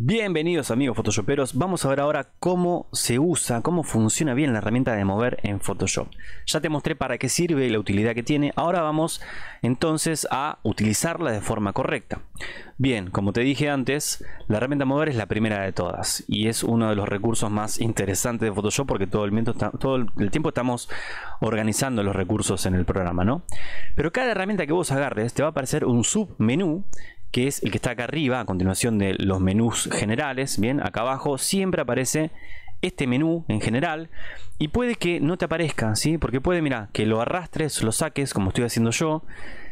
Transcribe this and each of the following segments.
Bienvenidos amigos photoshoperos, vamos a ver ahora cómo se usa, cómo funciona bien la herramienta de mover en Photoshop. Ya te mostré para qué sirve y la utilidad que tiene, ahora vamos entonces a utilizarla de forma correcta. Bien, como te dije antes, la herramienta mover es la primera de todas y es uno de los recursos más interesantes de Photoshop porque todo el, tiempo, todo el tiempo estamos organizando los recursos en el programa, ¿no? Pero cada herramienta que vos agarres te va a aparecer un submenú que es el que está acá arriba, a continuación de los menús generales, bien, acá abajo siempre aparece este menú en general y puede que no te aparezca, ¿sí? Porque puede, mira, que lo arrastres, lo saques, como estoy haciendo yo.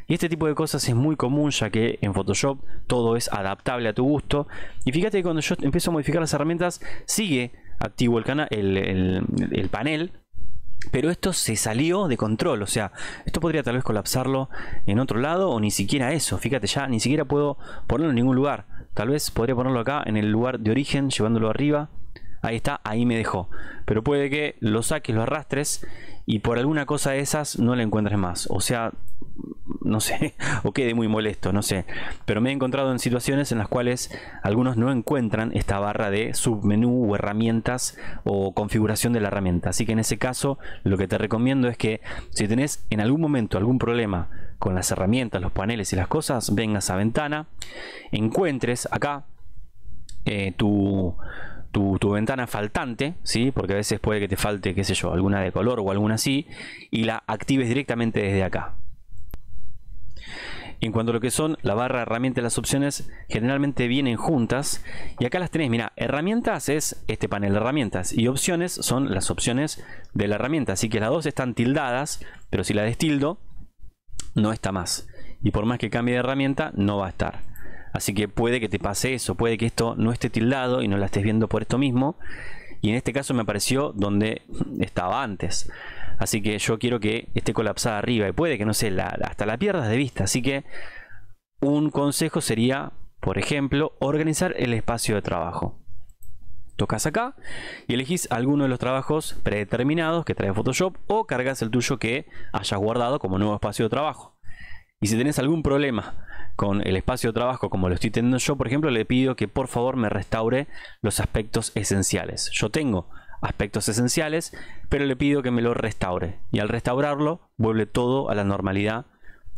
Y este tipo de cosas es muy común ya que en Photoshop todo es adaptable a tu gusto. Y fíjate que cuando yo empiezo a modificar las herramientas, sigue activo el panel, pero esto se salió de control, o sea, esto podría tal vez colapsarlo en otro lado o ni siquiera eso. Fíjate ya, ni siquiera puedo ponerlo en ningún lugar. Tal vez podría ponerlo acá en el lugar de origen, llevándolo arriba. Ahí está, ahí me dejó. Pero puede que lo saques, lo arrastres y por alguna cosa de esas no le encuentres más. O sea, no sé, o quede muy molesto, no sé. Pero me he encontrado en situaciones en las cuales algunos no encuentran esta barra de submenú o herramientas o configuración de la herramienta. Así que en ese caso lo que te recomiendo es que si tenés en algún momento algún problema con las herramientas, los paneles y las cosas, vengas a ventana, encuentres acá eh, tu, tu, tu, ventana faltante, ¿sí? porque a veces puede que te falte, qué sé yo, alguna de color o alguna así, y la actives directamente desde acá. En cuanto a lo que son, la barra herramientas y las opciones generalmente vienen juntas. Y acá las tenés, mira, herramientas es este panel de herramientas y opciones son las opciones de la herramienta. Así que las dos están tildadas, pero si la destildo, no está más. Y por más que cambie de herramienta, no va a estar. Así que puede que te pase eso, puede que esto no esté tildado y no la estés viendo por esto mismo. Y en este caso me apareció donde estaba antes. Así que yo quiero que esté colapsada arriba y puede que, no sé, hasta la pierdas de vista. Así que un consejo sería, por ejemplo, organizar el espacio de trabajo. Tocas acá y elegís alguno de los trabajos predeterminados que trae Photoshop o cargas el tuyo que hayas guardado como nuevo espacio de trabajo. Y si tenés algún problema con el espacio de trabajo como lo estoy teniendo yo, por ejemplo, le pido que por favor me restaure los aspectos esenciales. Yo tengo aspectos esenciales, pero le pido que me lo restaure. Y al restaurarlo, vuelve todo a la normalidad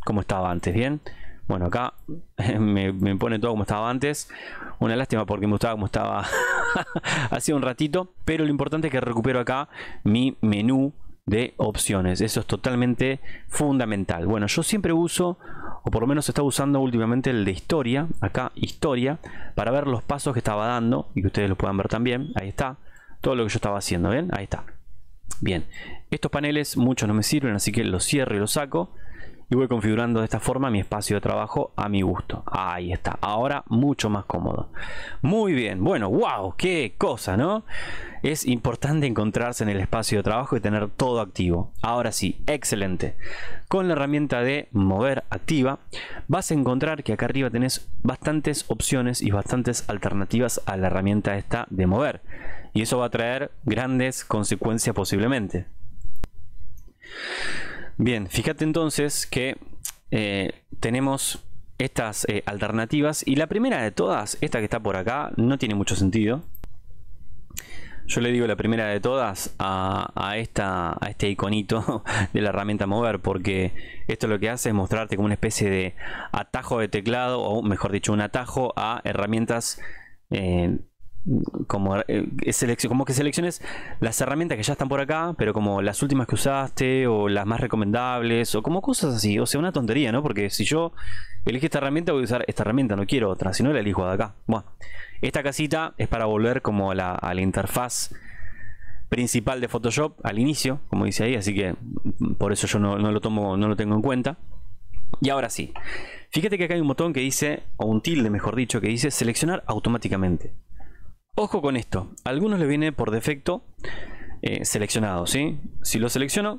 como estaba antes, ¿bien? Bueno, acá me, pone todo como estaba antes. Una lástima porque me gustaba como estaba hace un ratito. Pero lo importante es que recupero acá mi menú de opciones. Eso es totalmente fundamental. Bueno, yo siempre uso, o por lo menos estaba usando últimamente el de historia, acá historia, para ver los pasos que estaba dando y que ustedes lo puedan ver también. Ahí está todo lo que yo estaba haciendo, ¿bien? Ahí está. Bien, estos paneles muchos no me sirven, así que los cierro y los saco. Y voy configurando de esta forma mi espacio de trabajo a mi gusto. Ahí está, ahora mucho más cómodo. Muy bien, bueno, wow, qué cosa, ¿no? Es importante encontrarse en el espacio de trabajo y tener todo activo. Ahora sí, excelente. Con la herramienta de mover activa, vas a encontrar que acá arriba tenés bastantes opciones y bastantes alternativas a la herramienta esta de mover y eso va a traer grandes consecuencias posiblemente. Bien, fíjate entonces que eh, tenemos estas eh, alternativas y la primera de todas, esta que está por acá, no tiene mucho sentido. Yo le digo la primera de todas a, esta, este iconito de la herramienta mover porque esto lo que hace es mostrarte como una especie de atajo de teclado o mejor dicho un atajo a herramientas eh, como, eh, eh, como que selecciones las herramientas que ya están por acá, pero como las últimas que usaste o las más recomendables o como cosas así. O sea, una tontería, ¿no? Porque si yo elijo esta herramienta, voy a usar esta herramienta, no quiero otra, si no la elijo de acá. Bueno, esta casita es para volver como a la, interfaz principal de Photoshop al inicio, como dice ahí, así que por eso yo no, lo tomo, no lo tengo en cuenta. Y ahora sí, fíjate que acá hay un botón que dice, o un tilde mejor dicho, que dice seleccionar automáticamente. Ojo con esto, a algunos le viene por defecto eh, seleccionado, Si lo selecciono,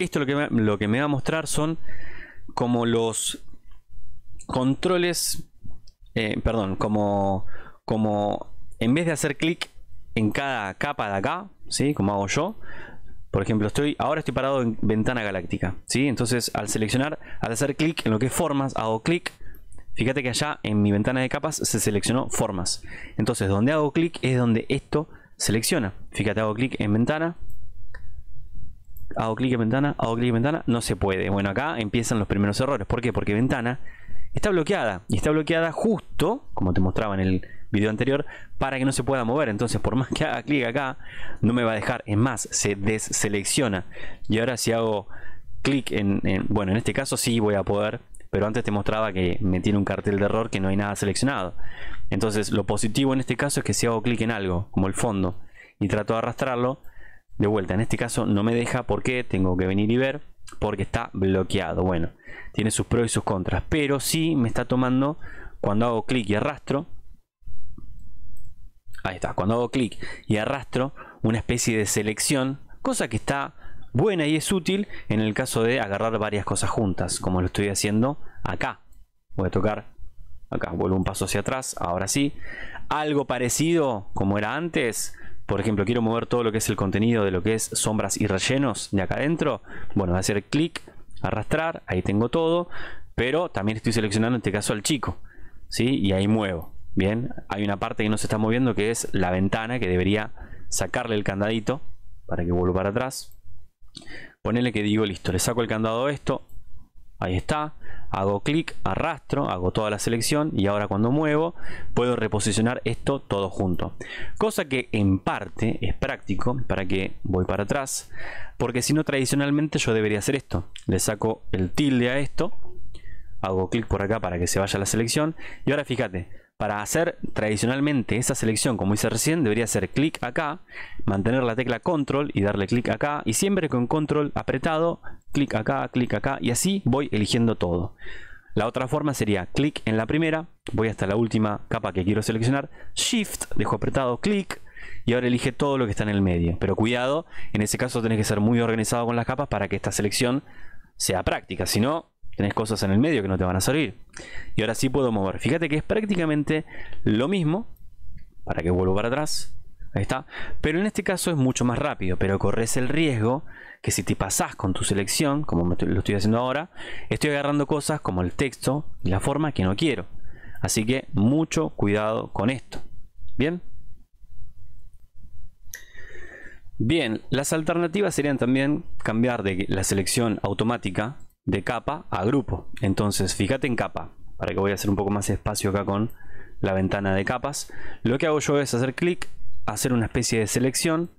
esto lo que, me, lo que me va a mostrar son como los controles, eh, perdón, como, como en vez de hacer clic en cada capa de acá, ¿sí? Como hago yo, por ejemplo, estoy, ahora estoy parado en ventana galáctica, ¿sí? Entonces al seleccionar, al hacer clic en lo que es formas, hago clic Fíjate que allá en mi ventana de capas se seleccionó formas. Entonces donde hago clic es donde esto selecciona. Fíjate, hago clic en ventana. Hago clic en ventana, hago clic en ventana. No se puede. Bueno, acá empiezan los primeros errores. ¿Por qué? Porque ventana está bloqueada. Y está bloqueada justo, como te mostraba en el video anterior, para que no se pueda mover. Entonces, por más que haga clic acá, no me va a dejar. Es más, se deselecciona. Y ahora si hago clic en, en, bueno en este caso sí voy a poder pero antes te mostraba que me tiene un cartel de error que no hay nada seleccionado. Entonces lo positivo en este caso es que si hago clic en algo, como el fondo, y trato de arrastrarlo, de vuelta, en este caso no me deja porque tengo que venir y ver, porque está bloqueado. Bueno, tiene sus pros y sus contras, pero sí me está tomando cuando hago clic y arrastro. Ahí está, cuando hago clic y arrastro una especie de selección, cosa que está buena y es útil en el caso de agarrar varias cosas juntas, como lo estoy haciendo acá. Voy a tocar acá, vuelvo un paso hacia atrás, ahora sí. Algo parecido como era antes. Por ejemplo, quiero mover todo lo que es el contenido de lo que es sombras y rellenos de acá adentro. Bueno, voy a hacer clic, arrastrar, ahí tengo todo. Pero también estoy seleccionando en este caso al chico. ¿sí? Y ahí muevo. Bien, hay una parte que no se está moviendo que es la ventana que debería sacarle el candadito para que vuelva para atrás. Ponele que digo, listo, le saco el candado a esto, Ahí está, hago clic, arrastro, hago toda la selección y ahora cuando muevo puedo reposicionar esto todo junto. Cosa que en parte es práctico para que voy para atrás, porque si no tradicionalmente yo debería hacer esto. Le saco el tilde a esto, hago clic por acá para que se vaya la selección y ahora fíjate, para hacer tradicionalmente esa selección, como hice recién, debería hacer clic acá, mantener la tecla control y darle clic acá, y siempre con control apretado, clic acá, clic acá, y así voy eligiendo todo. La otra forma sería clic en la primera, voy hasta la última capa que quiero seleccionar, shift, dejo apretado, clic, y ahora elige todo lo que está en el medio. Pero cuidado, en ese caso tenés que ser muy organizado con las capas para que esta selección sea práctica, si no, tenés cosas en el medio que no te van a servir. Y ahora sí puedo mover. Fíjate que es prácticamente lo mismo. Para que vuelva para atrás. Ahí está. Pero en este caso es mucho más rápido. Pero corres el riesgo que si te pasás con tu selección, como lo estoy haciendo ahora, estoy agarrando cosas como el texto y la forma que no quiero. Así que mucho cuidado con esto. ¿Bien? Bien, las alternativas serían también cambiar de la selección automática de capa a grupo. Entonces, fíjate en capa, para que voy a hacer un poco más espacio acá con la ventana de capas. Lo que hago yo es hacer clic, hacer una especie de selección.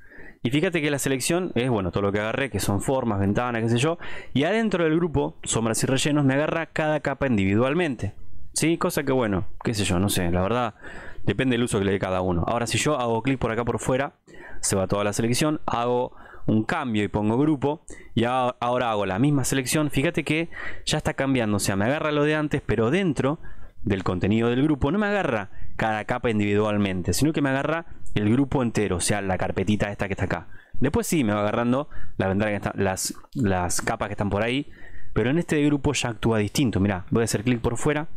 Y fíjate que la selección es, bueno, todo lo que agarré, que son formas, ventanas, qué sé yo. Y adentro del grupo, sombras y rellenos, me agarra cada capa individualmente. ¿Sí? Cosa que, bueno, qué sé yo, no sé, la verdad, depende del uso que le dé cada uno. Ahora, si yo hago clic por acá por fuera, se va toda la selección, hago un cambio y pongo grupo y ahora hago la misma selección, fíjate que ya está cambiando, o sea, me agarra lo de antes, pero dentro del contenido del grupo no me agarra cada capa individualmente, sino que me agarra el grupo entero, o sea, la carpetita esta que está acá. Después sí, me va agarrando la las, las capas que están por ahí, pero en este grupo ya actúa distinto. mira voy a hacer clic por fuera,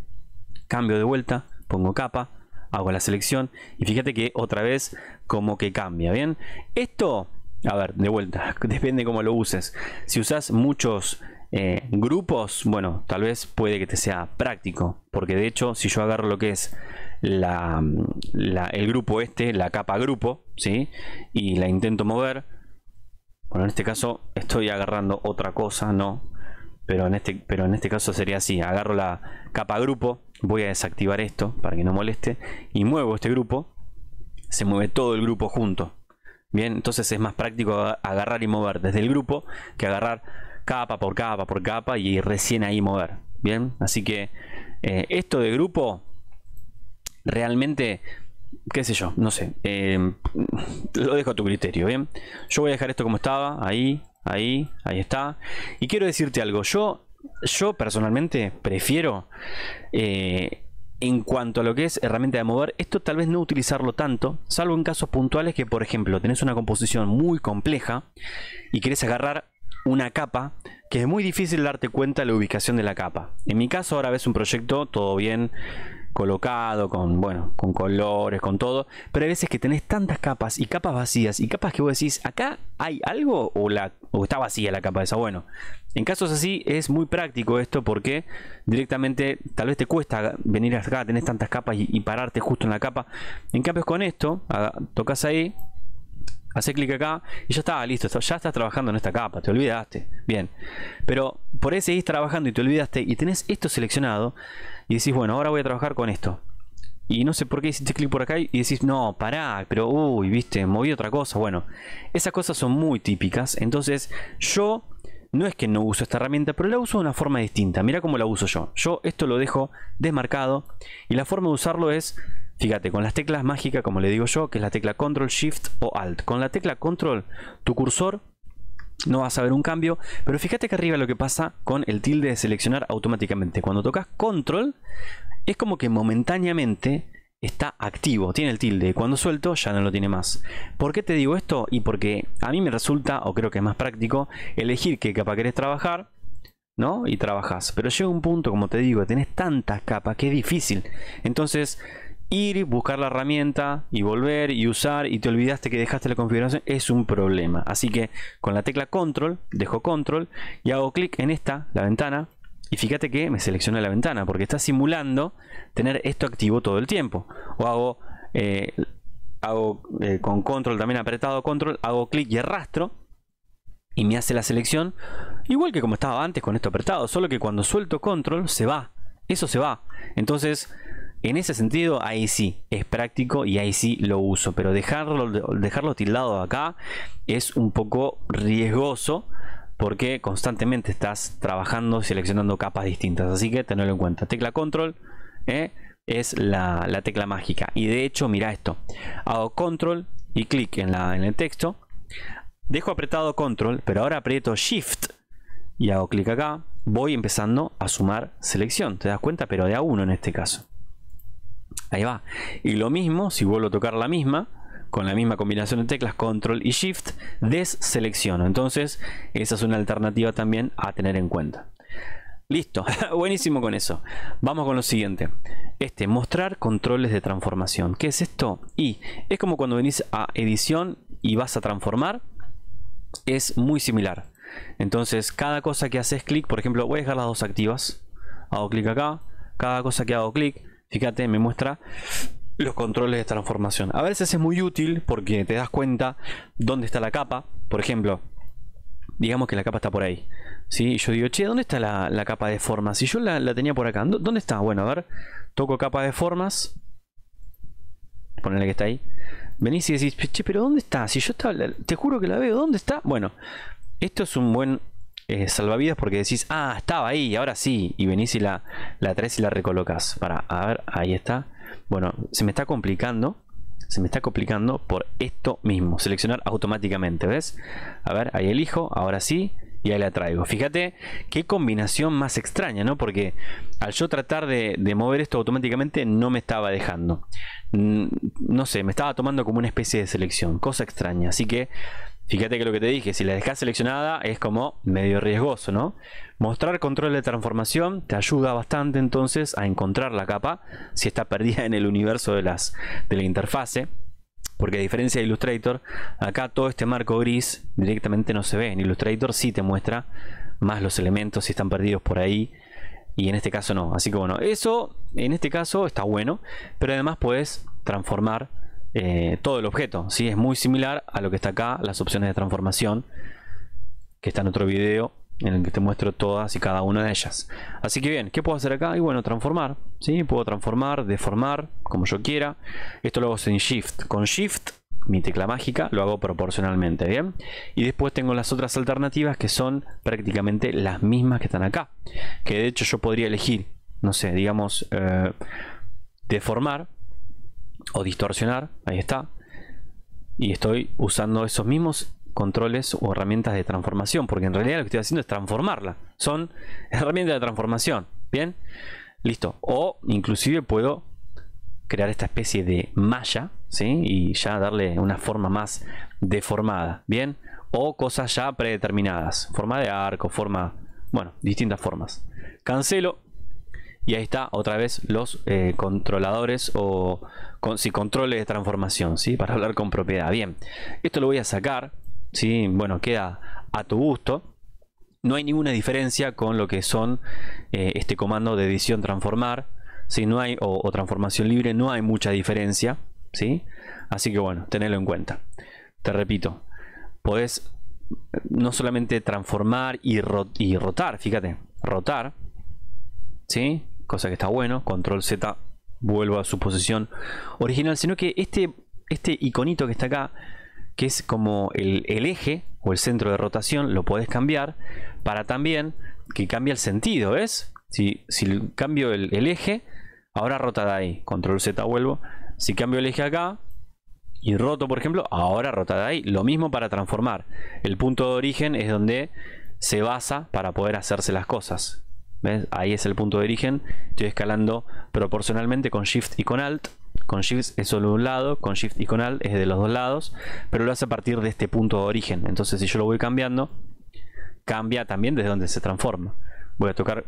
cambio de vuelta, pongo capa, hago la selección y fíjate que otra vez como que cambia, ¿bien? Esto a ver, de vuelta, depende cómo lo uses. Si usas muchos eh, grupos, bueno, tal vez puede que te sea práctico. Porque de hecho, si yo agarro lo que es el grupo este, la capa grupo, ¿sí? Y la intento mover. Bueno, en este caso estoy agarrando otra cosa, ¿no? Pero en este, pero en este caso sería así. Agarro la capa grupo, voy a desactivar esto para que no moleste. Y muevo este grupo. Se mueve todo el grupo junto. Bien, entonces es más práctico agarrar y mover desde el grupo que agarrar capa por capa por capa y recién ahí mover. Bien, así que eh, esto de grupo realmente, qué sé yo, no sé, em, lo dejo a tu criterio. Bien, yo voy a dejar esto como estaba, ahí, ahí, ahí está. Y quiero decirte algo, yo, yo personalmente prefiero eh, en cuanto a lo que es herramienta de mover, esto tal vez no utilizarlo tanto, salvo en casos puntuales que, por ejemplo, tenés una composición muy compleja y querés agarrar una capa que es muy difícil darte cuenta de la ubicación de la capa. En mi caso ahora ves un proyecto, todo bien, colocado, con, bueno, con colores, con todo. Pero hay veces que tenés tantas capas y capas vacías y capas que vos decís, acá hay algo o, está vacía la capa esa. Bueno, en casos así es muy práctico esto porque directamente tal vez te cuesta venir acá, tenés tantas capas y, y pararte justo en la capa. En cambio con esto, tocas ahí, haces clic acá y ya está, listo, ya estás trabajando en esta capa, te olvidaste. Bien, pero por ahí seguís trabajando y te olvidaste y tenés esto seleccionado y decís, bueno, ahora voy a trabajar con esto. Y no sé por qué hiciste clic por acá y decís, no, pará, pero uy, viste, moví otra cosa. Bueno, esas cosas son muy típicas, entonces yo no es que no uso esta herramienta, pero la uso de una forma distinta. Mira cómo la uso yo. Yo esto lo dejo desmarcado y la forma de usarlo es Fíjate, con las teclas mágicas, como le digo yo, que es la tecla Control, Shift o Alt. Con la tecla Control, tu cursor no vas a ver un cambio, pero fíjate que arriba lo que pasa con el tilde de seleccionar automáticamente. Cuando tocas Control, es como que momentáneamente está activo, tiene el tilde. Cuando suelto ya no lo tiene más. ¿Por qué te digo esto? Y porque a mí me resulta, o creo que es más práctico, elegir qué capa querés trabajar, ¿no? Y trabajas. Pero llega un punto, como te digo, tenés tantas capas que es difícil. Entonces, ir, buscar la herramienta y volver y usar y te olvidaste que dejaste la configuración es un problema. Así que con la tecla control, dejo control y hago clic en esta, la ventana. Y fíjate que me selecciona la ventana porque está simulando tener esto activo todo el tiempo. O hago, eh, hago eh, con control también apretado control, hago clic y arrastro y me hace la selección igual que como estaba antes con esto apretado, solo que cuando suelto control se va. Eso se va. Entonces en ese sentido, ahí sí, es práctico y ahí sí lo uso, pero dejarlo, dejarlo tildado acá es un poco riesgoso porque constantemente estás trabajando, seleccionando capas distintas, así que tenedlo en cuenta. Tecla control ¿eh? es la, tecla mágica y de hecho, mira esto, hago control y clic en, en el texto, dejo apretado control, pero ahora aprieto shift y hago clic acá, voy empezando a sumar selección, te das cuenta, pero de a uno en este caso. Ahí va. Y lo mismo, si vuelvo a tocar la misma, con la misma combinación de teclas Control y Shift, deselecciono. Entonces, esa es una alternativa también a tener en cuenta. Listo, buenísimo con eso. Vamos con lo siguiente. Este, mostrar controles de transformación. ¿Qué es esto? Y es como cuando venís a edición y vas a transformar. Es muy similar. Entonces, cada cosa que haces clic, por ejemplo, voy a dejar las dos activas. Hago clic acá. Cada cosa que hago clic, Fíjate, me muestra los controles de transformación. A veces es muy útil porque te das cuenta dónde está la capa. Por ejemplo, digamos que la capa está por ahí. ¿sí? yo digo, che, ¿dónde está la, capa de formas? Si yo la, la, tenía por acá, ¿dónde está? Bueno, a ver, toco capa de formas. Ponele que está ahí. Venís y decís, che, pero ¿dónde está? Si yo estaba, te juro que la veo, ¿dónde está? Bueno, esto es un buen eh, salvavidas porque decís, ah, estaba ahí, ahora sí. Y venís y la, la traes y la recolocas. Para, a ver, ahí está. Bueno, se me está complicando. Se me está complicando por esto mismo. Seleccionar automáticamente, ¿ves? A ver, ahí elijo, ahora sí. Y ahí la traigo. Fíjate qué combinación más extraña, ¿no? Porque al yo tratar de, de mover esto automáticamente no me estaba dejando. Mm, no sé, me estaba tomando como una especie de selección. Cosa extraña. Así que Fíjate que lo que te dije, si la dejas seleccionada es como medio riesgoso, ¿no? Mostrar control de transformación te ayuda bastante entonces a encontrar la capa si está perdida en el universo de, las, de la interfase. Porque a diferencia de Illustrator, acá todo este marco gris directamente no se ve. En Illustrator sí te muestra más los elementos si están perdidos por ahí y en este caso no. Así que bueno, eso en este caso está bueno, pero además puedes transformar eh, todo el objeto. ¿sí? Es muy similar a lo que está acá, las opciones de transformación, que está en otro video en el que te muestro todas y cada una de ellas. Así que bien, ¿qué puedo hacer acá? Y bueno, transformar. ¿sí? Puedo transformar, deformar, como yo quiera. Esto lo hago sin Shift. Con Shift, mi tecla mágica, lo hago proporcionalmente. ¿bien? Y después tengo las otras alternativas que son prácticamente las mismas que están acá. Que de hecho yo podría elegir, no sé, digamos, eh, deformar o distorsionar, ahí está, y estoy usando esos mismos controles o herramientas de transformación, porque en realidad lo que estoy haciendo es transformarla, son herramientas de transformación, ¿bien? Listo, o inclusive puedo crear esta especie de malla, ¿sí? Y ya darle una forma más deformada, ¿bien? O cosas ya predeterminadas, forma de arco, forma, bueno, distintas formas. Cancelo, y ahí está otra vez los eh, controladores o si controles de transformación, ¿sí? Para hablar con propiedad. Bien, esto lo voy a sacar, ¿sí? Bueno, queda a tu gusto. No hay ninguna diferencia con lo que son eh, este comando de edición transformar, si no hay o, transformación libre, no hay mucha diferencia, ¿sí? Así que bueno, tenedlo en cuenta. Te repito, podés no solamente transformar y, y rotar, fíjate, rotar, ¿sí? cosa que está bueno, control Z vuelvo a su posición original, sino que este, este iconito que está acá, que es como el, eje o el centro de rotación, lo puedes cambiar para también que cambie el sentido, es Si, cambio el, el, eje, ahora rota de ahí, control Z vuelvo, si cambio el eje acá y roto, por ejemplo, ahora rota de ahí, lo mismo para transformar, el punto de origen es donde se basa para poder hacerse las cosas. Ahí es el punto de origen. Estoy escalando proporcionalmente con Shift y con Alt. Con Shift es solo un lado, con Shift y con Alt es de los dos lados, pero lo hace a partir de este punto de origen. Entonces si yo lo voy cambiando, cambia también desde donde se transforma. Voy a tocar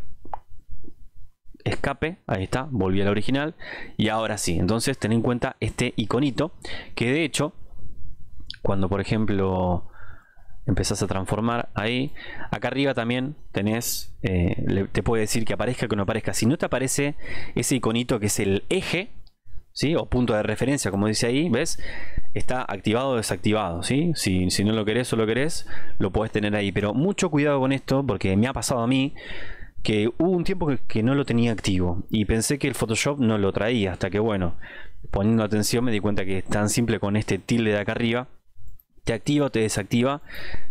escape, ahí está, volví al original y ahora sí, entonces ten en cuenta este iconito que de hecho cuando por ejemplo empezás a transformar ahí. Acá arriba también tenés, eh, te puede decir que aparezca o que no aparezca. Si no te aparece ese iconito que es el eje, ¿sí? O punto de referencia, como dice ahí, ¿ves? Está activado o desactivado, ¿sí? Si, si no lo querés o lo querés, lo podés tener ahí. Pero mucho cuidado con esto porque me ha pasado a mí que hubo un tiempo que no lo tenía activo y pensé que el Photoshop no lo traía hasta que bueno, poniendo atención me di cuenta que es tan simple con este tilde de acá arriba te activa o te desactiva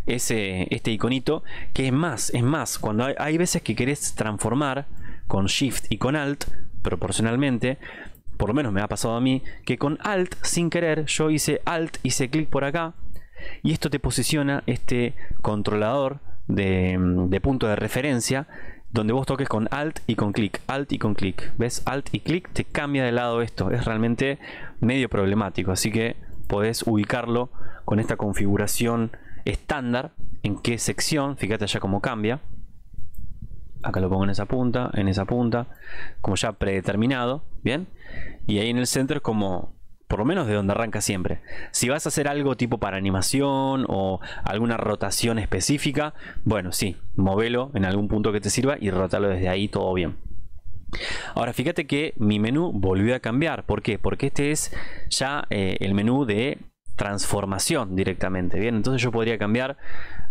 ese, este iconito. Que es más, es más, cuando hay, veces que querés transformar con Shift y con Alt, proporcionalmente, por lo menos me ha pasado a mí, que con Alt, sin querer, yo hice Alt, hice clic por acá, y esto te posiciona este controlador de, de punto de referencia donde vos toques con Alt y con clic, Alt y con clic, ¿ves? Alt y clic te cambia de lado esto, es realmente medio problemático, así que podés ubicarlo con esta configuración estándar, en qué sección, fíjate allá cómo cambia. Acá lo pongo en esa punta, en esa punta, como ya predeterminado, ¿bien? Y ahí en el centro es como, por lo menos de donde arranca siempre. Si vas a hacer algo tipo para animación o alguna rotación específica, bueno, sí, móvelo en algún punto que te sirva y rotalo desde ahí, todo bien. Ahora fíjate que mi menú volvió a cambiar. ¿Por qué? Porque este es ya eh, el menú de transformación directamente. Bien, entonces yo podría cambiar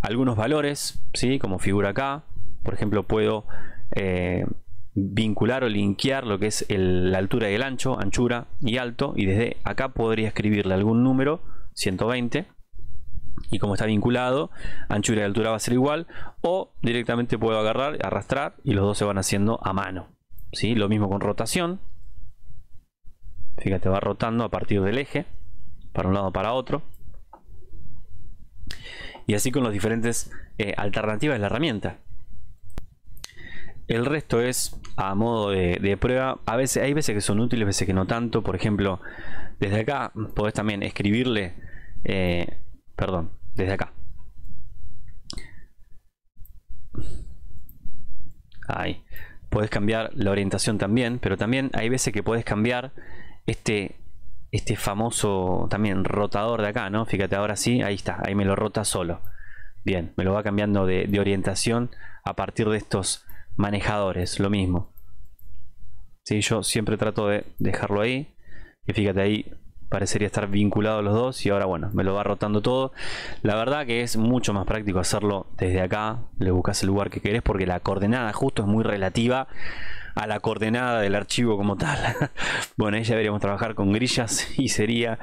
algunos valores, Como figura acá. Por ejemplo, puedo eh, vincular o linkear lo que es la altura y el ancho, anchura y alto. Y desde acá podría escribirle algún número, 120 y como está vinculado, anchura y altura va a ser igual, o directamente puedo agarrar, arrastrar y los dos se van haciendo a mano. Lo mismo con rotación. Fíjate, va rotando a partir del eje, para un lado para otro. Y así con las diferentes eh, alternativas de la herramienta. El resto es a modo de, prueba. A veces, hay veces que son útiles, veces que no tanto. Por ejemplo, desde acá podés también escribirle. Eh, perdón, desde acá. Ahí puedes cambiar la orientación también, pero también hay veces que puedes cambiar este, este famoso también rotador de acá, ¿no? Fíjate, ahora sí, ahí está, ahí me lo rota solo. Bien, me lo va cambiando de, orientación a partir de estos manejadores, lo mismo. Sí, yo siempre trato de dejarlo ahí. Y fíjate ahí, parecería estar vinculado a los dos y ahora bueno, me lo va rotando todo. La verdad que es mucho más práctico hacerlo desde acá, le buscas el lugar que querés porque la coordenada justo es muy relativa a la coordenada del archivo como tal. bueno, ahí ya deberíamos trabajar con grillas y sería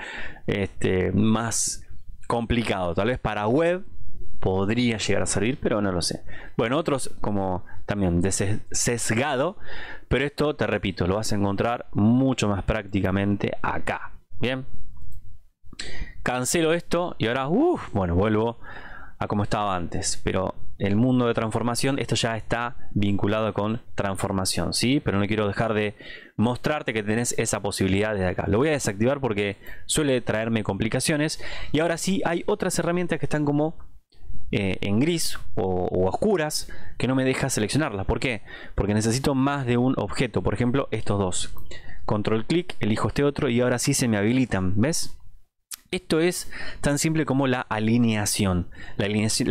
este, más complicado, tal vez para web podría llegar a servir, pero no lo sé. Bueno, otros como también de sesgado, pero esto te repito, lo vas a encontrar mucho más prácticamente acá. Bien. Cancelo esto y ahora, bueno, vuelvo a como estaba antes. Pero el mundo de transformación, esto ya está vinculado con transformación, ¿sí? Pero no quiero dejar de mostrarte que tenés esa posibilidad desde acá. Lo voy a desactivar porque suele traerme complicaciones. Y ahora sí, hay otras herramientas que están como eh, en gris o, o, oscuras que no me deja seleccionarlas. ¿Por qué? Porque necesito más de un objeto. Por ejemplo, estos dos control clic, elijo este otro y ahora sí se me habilitan, ¿ves? Esto es tan simple como la alineación, la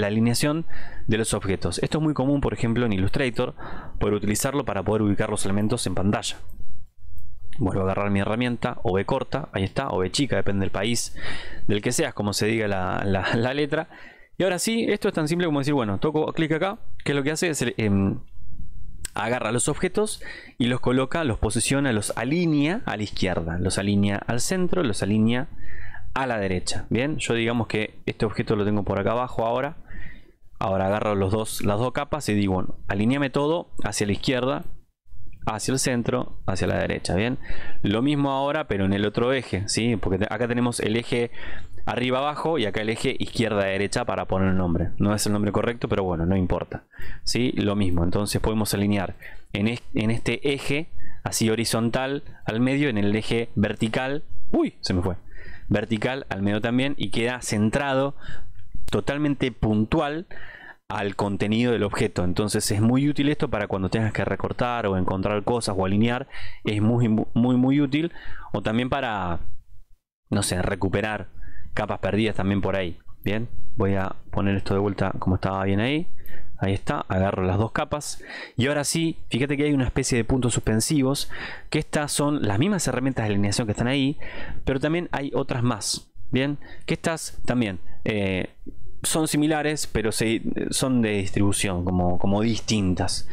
alineación, de los objetos. Esto es muy común, por ejemplo, en Illustrator, poder utilizarlo para poder ubicar los elementos en pantalla. Vuelvo a agarrar mi herramienta, o corta, ahí está, o chica, depende del país, del que seas, como se diga la, letra. Y ahora sí, esto es tan simple como decir, bueno, toco clic acá, que lo que hace es... Em, agarra los objetos y los coloca, los posiciona, los alinea a la izquierda, los alinea al centro, los alinea a la derecha. Bien, yo digamos que este objeto lo tengo por acá abajo ahora. Ahora agarro los dos, las dos capas y digo, bueno, alineame todo hacia la izquierda, hacia el centro, hacia la derecha, ¿bien? Lo mismo ahora, pero en el otro eje, ¿sí? Porque acá tenemos el eje arriba abajo y acá el eje izquierda derecha para poner el nombre. No es el nombre correcto, pero bueno, no importa. ¿Sí? Lo mismo, entonces podemos alinear en, en este eje, así horizontal al medio, en el eje vertical, uy, se me fue, vertical al medio también y queda centrado totalmente puntual al contenido del objeto. Entonces es muy útil esto para cuando tengas que recortar o encontrar cosas o alinear. Es muy, muy, muy útil. O también para, no sé, recuperar capas perdidas también por ahí. Bien, voy a poner esto de vuelta como estaba bien ahí. Ahí está, agarro las dos capas. Y ahora sí, fíjate que hay una especie de puntos suspensivos, que estas son las mismas herramientas de alineación que están ahí, pero también hay otras más. Bien, que estas también eh, son similares, pero se, son de distribución, como, como distintas.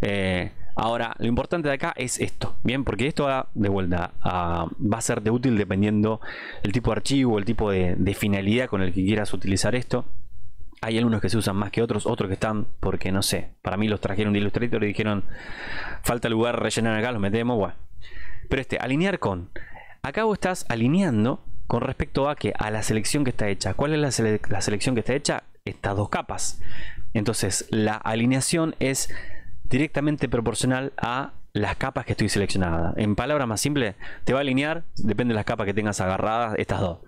Eh, Ahora, lo importante de acá es esto, ¿bien? Porque esto va de vuelta a, ah, va a ser de útil dependiendo el tipo de archivo, el tipo de, finalidad con el que quieras utilizar esto hay algunos que se usan más que otros, otros que están porque no sé, para mí los trajeron de Illustrator y dijeron falta lugar, rellenar acá, los metemos, bueno. Pero este, alinear con. Acá vos estás alineando con respecto a que a la selección que está hecha. ¿Cuál es la, la selección que está hecha? Estas dos capas. Entonces, la alineación es directamente proporcional a las capas que estoy seleccionada. En palabras más simples, te va a alinear, depende de las capas que tengas agarradas, estas dos.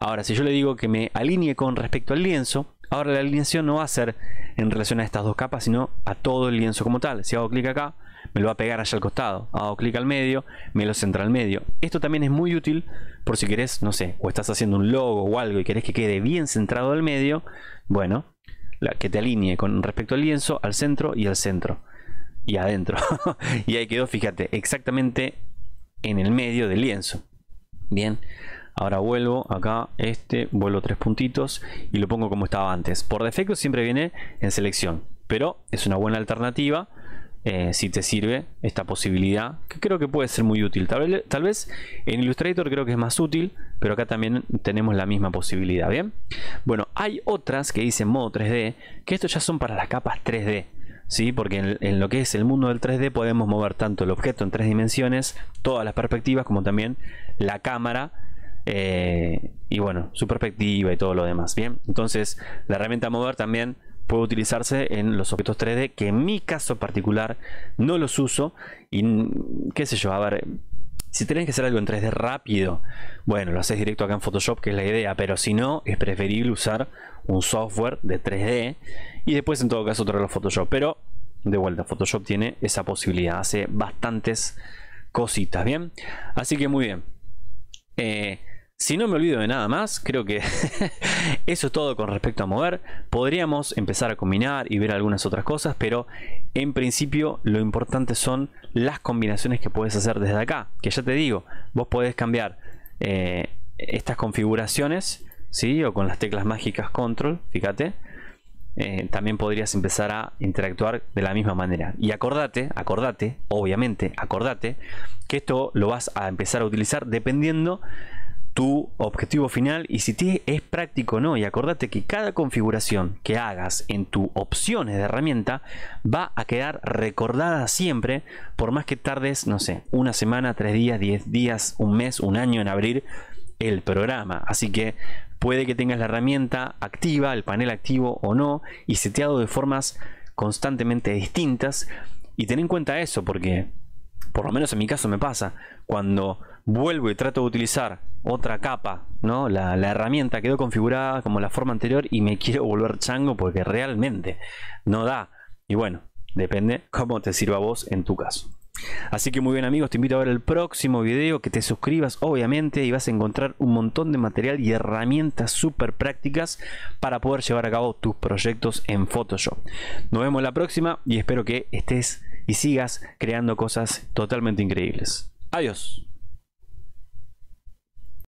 Ahora, si yo le digo que me alinee con respecto al lienzo, ahora la alineación no va a ser en relación a estas dos capas, sino a todo el lienzo como tal. Si hago clic acá, me lo va a pegar allá al costado. Hago clic al medio, me lo centra al medio. Esto también es muy útil por si querés, no sé, o estás haciendo un logo o algo y querés que quede bien centrado al medio. Bueno, que te alinee con respecto al lienzo, al centro y al centro y adentro. y ahí quedó, fíjate, exactamente en el medio del lienzo. Bien, ahora vuelvo acá, este, vuelvo tres puntitos y lo pongo como estaba antes. Por defecto siempre viene en selección, pero es una buena alternativa eh, si te sirve esta posibilidad, que creo que puede ser muy útil. Tal vez, tal vez en Illustrator creo que es más útil, pero acá también tenemos la misma posibilidad, ¿bien? Bueno, hay otras que dicen modo 3D, que estos ya son para las capas 3D. ¿sí? porque en, lo que es el mundo del 3D podemos mover tanto el objeto en tres dimensiones, todas las perspectivas, como también la cámara. Eh, y bueno, su perspectiva y todo lo demás. Bien, entonces la herramienta mover también puede utilizarse en los objetos 3D, que en mi caso particular no los uso. Y qué sé yo, a ver, si tenés que hacer algo en 3D rápido, bueno, lo haces directo acá en Photoshop, que es la idea, pero si no, es preferible usar un software de 3D y después en todo caso traerlo a Photoshop. Pero de vuelta, Photoshop tiene esa posibilidad, hace bastantes cositas, ¿bien? Así que muy bien. Eh, si no me olvido de nada más, creo que eso es todo con respecto a mover. Podríamos empezar a combinar y ver algunas otras cosas, pero en principio lo importante son las combinaciones que puedes hacer desde acá. Que ya te digo, vos podés cambiar eh, estas configuraciones, ¿sí? O con las teclas mágicas control, fíjate. Eh, también podrías empezar a interactuar de la misma manera. Y acordate, acordate, obviamente, acordate, que esto lo vas a empezar a utilizar dependiendo tu objetivo final y si es práctico o no. Y acordate que cada configuración que hagas en tu opciones de herramienta va a quedar recordada siempre, por más que tardes, no sé, una semana, tres días, diez días, un mes, un año en abrir el programa. Así que puede que tengas la herramienta activa, el panel activo o no, y seteado de formas constantemente distintas. Y ten en cuenta eso, porque por lo menos en mi caso me pasa, cuando vuelvo y trato de utilizar otra capa, ¿no? La, la, herramienta quedó configurada como la forma anterior y me quiero volver chango porque realmente no da. Y bueno, depende cómo te sirva a vos en tu caso. Así que muy bien amigos, te invito a ver el próximo video, que te suscribas obviamente y vas a encontrar un montón de material y herramientas súper prácticas para poder llevar a cabo tus proyectos en Photoshop. Nos vemos la próxima y espero que estés y sigas creando cosas totalmente increíbles. Adiós.